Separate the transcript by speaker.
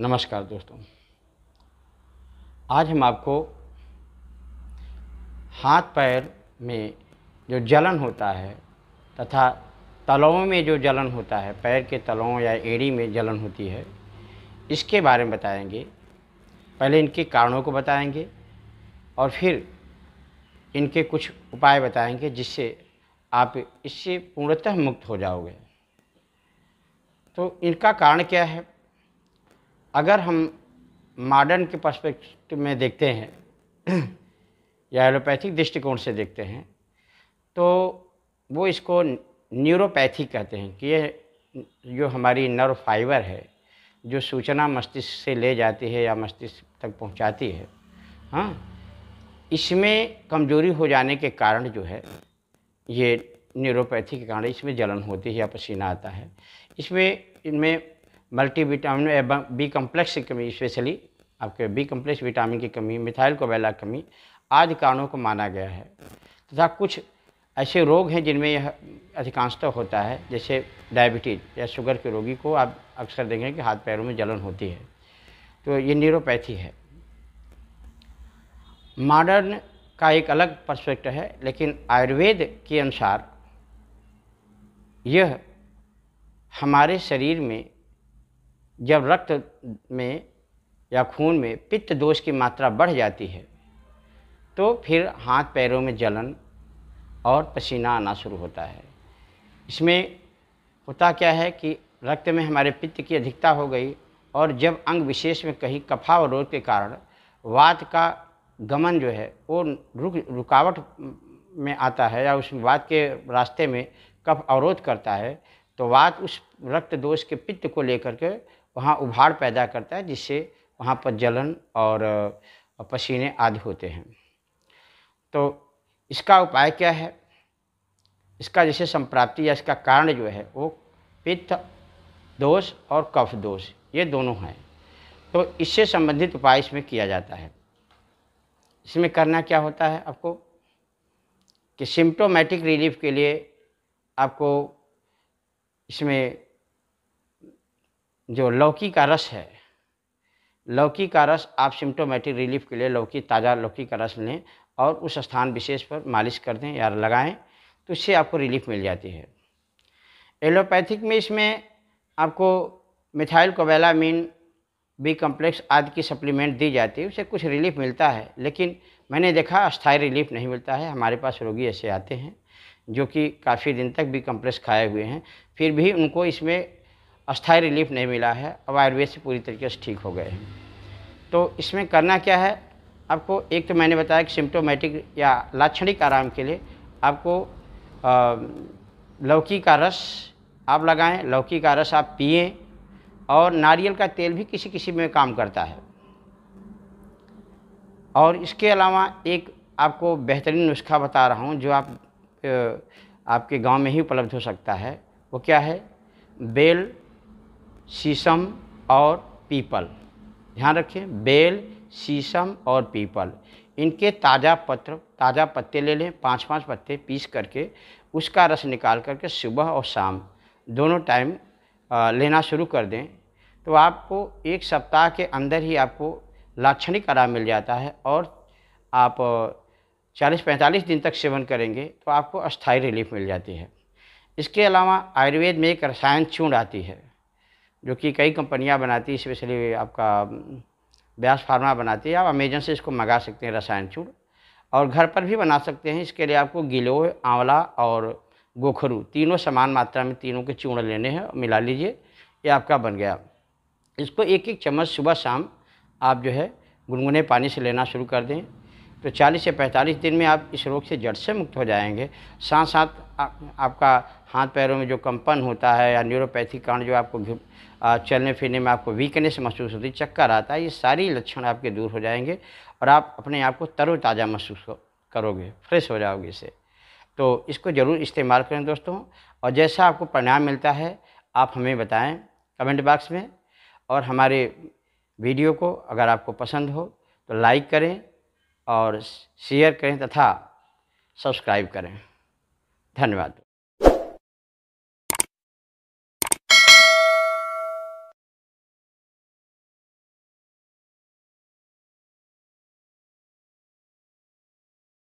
Speaker 1: नमस्कार दोस्तों आज हम आपको हाथ पैर में जो जलन होता है तथा तलों में जो जलन होता है पैर के तलों या एड़ी में जलन होती है इसके बारे में बताएंगे पहले इनके कारणों को बताएंगे और फिर इनके कुछ उपाय बताएंगे जिससे आप इससे पूर्णतः मुक्त हो जाओगे तो इनका कारण क्या है अगर हम मॉडर्न के पर्सपेक्टिव में देखते हैं या एलोपैथिक दृष्टिकोण से देखते हैं तो वो इसको न्यूरोपैथी कहते हैं कि ये जो हमारी नर्व फाइबर है जो सूचना मस्तिष्क से ले जाती है या मस्तिष्क तक पहुंचाती है हाँ इसमें कमजोरी हो जाने के कारण जो है ये न्यूरोपैथी के कारण इसमें जलन होती है या पसीना आता है इसमें इनमें मल्टी विटामिन एवं बी कम्प्लेक्स की कमी स्पेशली आपके बी कम्प्लेक्स विटामिन की कमी मिथाइल कोबेला कमी आदि कारणों को माना गया है तथा कुछ ऐसे रोग हैं जिनमें यह अधिकांशतः होता है जैसे डायबिटीज या शुगर के रोगी को आप अक्सर देखें कि हाथ पैरों में जलन होती है तो ये न्यूरोपैथी है मॉडर्न का एक अलग परस्पेक्ट है लेकिन आयुर्वेद के अनुसार यह हमारे शरीर में जब रक्त में या खून में पित्त दोष की मात्रा बढ़ जाती है तो फिर हाथ पैरों में जलन और पसीना आना शुरू होता है इसमें होता क्या है कि रक्त में हमारे पित्त की अधिकता हो गई और जब अंग विशेष में कहीं कफा और रोग के कारण वात का गमन जो है वो रुक रुकावट में आता है या उस वात के रास्ते में कफ अवरोध करता है तो वात उस रक्त दोष के पित्त को लेकर के वहाँ उभार पैदा करता है जिससे वहाँ पर जलन और पसीने आदि होते हैं तो इसका उपाय क्या है इसका जैसे संप्राप्ति या इसका कारण जो है वो पित्त दोष और कफ दोष ये दोनों हैं तो इससे संबंधित उपाय इसमें किया जाता है इसमें करना क्या होता है आपको कि सिम्टोमेटिक रिलीफ के लिए आपको इसमें जो लौकी का रस है लौकी का रस आप सिम्टोमेटिक रिलीफ के लिए लौकी ताज़ा लौकी का रस लें और उस स्थान विशेष पर मालिश कर दें या लगाएं तो इससे आपको रिलीफ मिल जाती है एलोपैथिक में इसमें आपको मिथाइल कोवेलामीन बी कम्प्लेक्स आदि की सप्लीमेंट दी जाती है उससे कुछ रिलीफ मिलता है लेकिन मैंने देखा अस्थायी रिलीफ नहीं मिलता है हमारे पास रोगी ऐसे आते हैं जो कि काफ़ी दिन तक बी कम्प्लेक्स खाए हुए हैं फिर भी उनको इसमें अस्थाई रिलीफ नहीं मिला है अब आयुर्वेद से पूरी तरीके से ठीक हो गए हैं तो इसमें करना क्या है आपको एक तो मैंने बताया कि सिम्टोमेटिक या लाक्षणिक आराम के लिए आपको लौकी का रस आप लगाएं लौकी का रस आप पिए और नारियल का तेल भी किसी किसी में काम करता है और इसके अलावा एक आपको बेहतरीन नुस्खा बता रहा हूँ जो आप आपके गांव में ही उपलब्ध हो सकता है वो क्या है बेल शीशम और पीपल ध्यान रखें बेल शीशम और पीपल इनके ताज़ा पत्र ताज़ा पत्ते ले लें पाँच पाँच पत्ते पीस करके उसका रस निकाल करके सुबह और शाम दोनों टाइम लेना शुरू कर दें तो आपको एक सप्ताह के अंदर ही आपको लाक्षणिक आराम मिल जाता है और आप 40-45 दिन तक सेवन करेंगे तो आपको अस्थाई रिलीफ मिल जाती है इसके अलावा आयुर्वेद में एक रसायन चूंड आती है जो कि कई कंपनियां बनाती है स्पेशली आपका ब्यास फार्मा बनाती है आप अमेजन से इसको मंगा सकते हैं रसायन चूड़ और घर पर भी बना सकते हैं इसके लिए आपको गिलोह आंवला और गोखरू तीनों समान मात्रा में तीनों के चूर्ण लेने हैं मिला लीजिए ये आपका बन गया इसको एक एक चम्मच सुबह शाम आप जो है गुनगुने पानी से लेना शुरू कर दें तो 40 से 45 दिन में आप इस रोग से जड़ से मुक्त हो जाएंगे साथ साथ आपका हाथ पैरों में जो कंपन होता है या न्यूरोपैथी कारण जो आपको चलने फिरने में आपको वीकनेस महसूस होती है चक्कर आता है ये सारी लक्षण आपके दूर हो जाएंगे और आप अपने आप को तरोताज़ा महसूस करोगे फ्रेश हो जाओगे इससे तो इसको ज़रूर इस्तेमाल करें दोस्तों और जैसा आपको परिणाम मिलता है आप हमें बताएं कमेंट बॉक्स में और हमारे वीडियो को अगर आपको पसंद हो तो लाइक करें और शेयर करें तथा सब्सक्राइब करें धन्यवाद